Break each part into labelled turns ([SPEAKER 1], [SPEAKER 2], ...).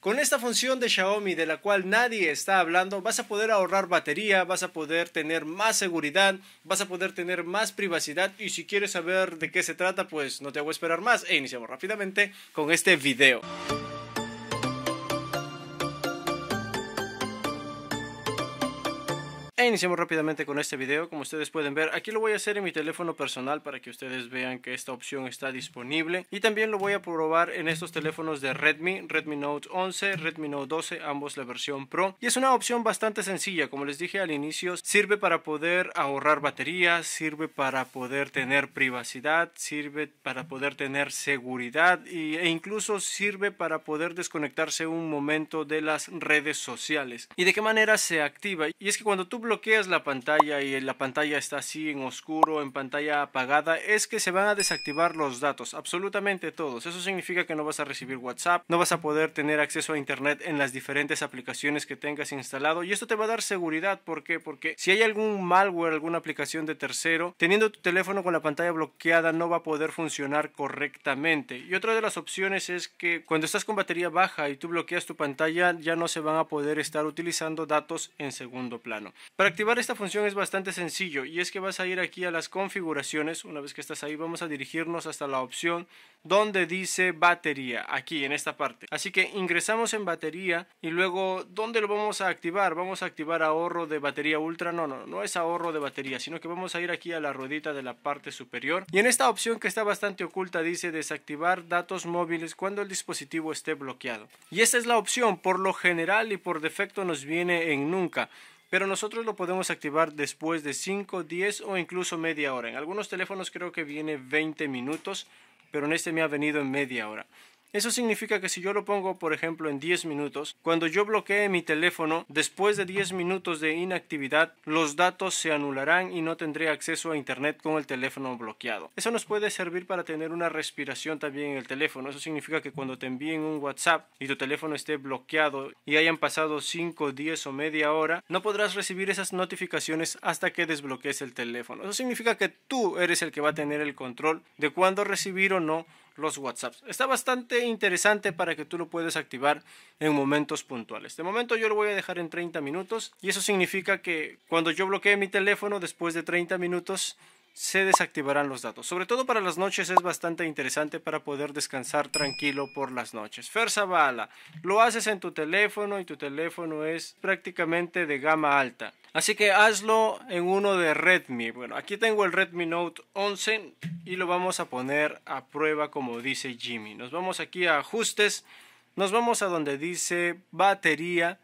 [SPEAKER 1] Con esta función de Xiaomi de la cual nadie está hablando, vas a poder ahorrar batería, vas a poder tener más seguridad, vas a poder tener más privacidad y si quieres saber de qué se trata, pues no te hago esperar más e iniciamos rápidamente con este video. Eh, iniciamos rápidamente con este video, como ustedes pueden ver, aquí lo voy a hacer en mi teléfono personal para que ustedes vean que esta opción está disponible y también lo voy a probar en estos teléfonos de Redmi, Redmi Note 11, Redmi Note 12, ambos la versión Pro y es una opción bastante sencilla, como les dije al inicio, sirve para poder ahorrar baterías, sirve para poder tener privacidad, sirve para poder tener seguridad e incluso sirve para poder desconectarse un momento de las redes sociales. ¿Y de qué manera se activa? Y es que cuando tú bloqueas la pantalla y la pantalla está así en oscuro, en pantalla apagada, es que se van a desactivar los datos, absolutamente todos. Eso significa que no vas a recibir WhatsApp, no vas a poder tener acceso a Internet en las diferentes aplicaciones que tengas instalado y esto te va a dar seguridad. ¿Por qué? Porque si hay algún malware, alguna aplicación de tercero, teniendo tu teléfono con la pantalla bloqueada no va a poder funcionar correctamente. Y otra de las opciones es que cuando estás con batería baja y tú bloqueas tu pantalla, ya no se van a poder estar utilizando datos en segundo plano. Para activar esta función es bastante sencillo y es que vas a ir aquí a las configuraciones. Una vez que estás ahí vamos a dirigirnos hasta la opción donde dice batería, aquí en esta parte. Así que ingresamos en batería y luego ¿dónde lo vamos a activar? Vamos a activar ahorro de batería ultra. No, no, no es ahorro de batería, sino que vamos a ir aquí a la ruedita de la parte superior. Y en esta opción que está bastante oculta dice desactivar datos móviles cuando el dispositivo esté bloqueado. Y esta es la opción, por lo general y por defecto nos viene en nunca pero nosotros lo podemos activar después de 5, 10 o incluso media hora. En algunos teléfonos creo que viene 20 minutos, pero en este me ha venido en media hora. Eso significa que si yo lo pongo, por ejemplo, en 10 minutos, cuando yo bloquee mi teléfono, después de 10 minutos de inactividad, los datos se anularán y no tendré acceso a Internet con el teléfono bloqueado. Eso nos puede servir para tener una respiración también en el teléfono. Eso significa que cuando te envíen un WhatsApp y tu teléfono esté bloqueado y hayan pasado 5, 10 o media hora, no podrás recibir esas notificaciones hasta que desbloquees el teléfono. Eso significa que tú eres el que va a tener el control de cuándo recibir o no los WhatsApps. Está bastante interesante para que tú lo puedes activar en momentos puntuales. De momento yo lo voy a dejar en 30 minutos y eso significa que cuando yo bloquee mi teléfono después de 30 minutos se desactivarán los datos. Sobre todo para las noches es bastante interesante para poder descansar tranquilo por las noches. Fersa Bala, lo haces en tu teléfono y tu teléfono es prácticamente de gama alta. Así que hazlo en uno de Redmi. Bueno, aquí tengo el Redmi Note 11 y lo vamos a poner a prueba como dice Jimmy. Nos vamos aquí a ajustes, nos vamos a donde dice batería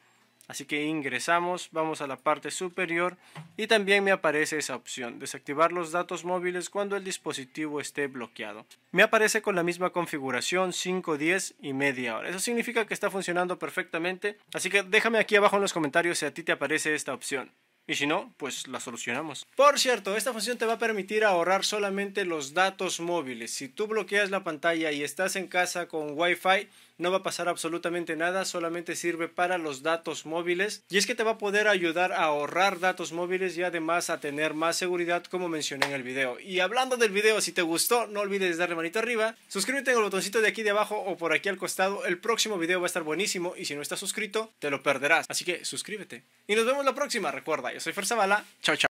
[SPEAKER 1] Así que ingresamos, vamos a la parte superior y también me aparece esa opción, desactivar los datos móviles cuando el dispositivo esté bloqueado. Me aparece con la misma configuración 5, 10 y media hora. Eso significa que está funcionando perfectamente, así que déjame aquí abajo en los comentarios si a ti te aparece esta opción. Y si no, pues la solucionamos. Por cierto, esta función te va a permitir ahorrar solamente los datos móviles. Si tú bloqueas la pantalla y estás en casa con Wi-Fi, no va a pasar absolutamente nada, solamente sirve para los datos móviles y es que te va a poder ayudar a ahorrar datos móviles y además a tener más seguridad como mencioné en el video. Y hablando del video, si te gustó, no olvides darle manito arriba, suscríbete en el botoncito de aquí de abajo o por aquí al costado, el próximo video va a estar buenísimo y si no estás suscrito, te lo perderás. Así que suscríbete. Y nos vemos la próxima, recuerda, yo soy Fer Zavala, chao chao.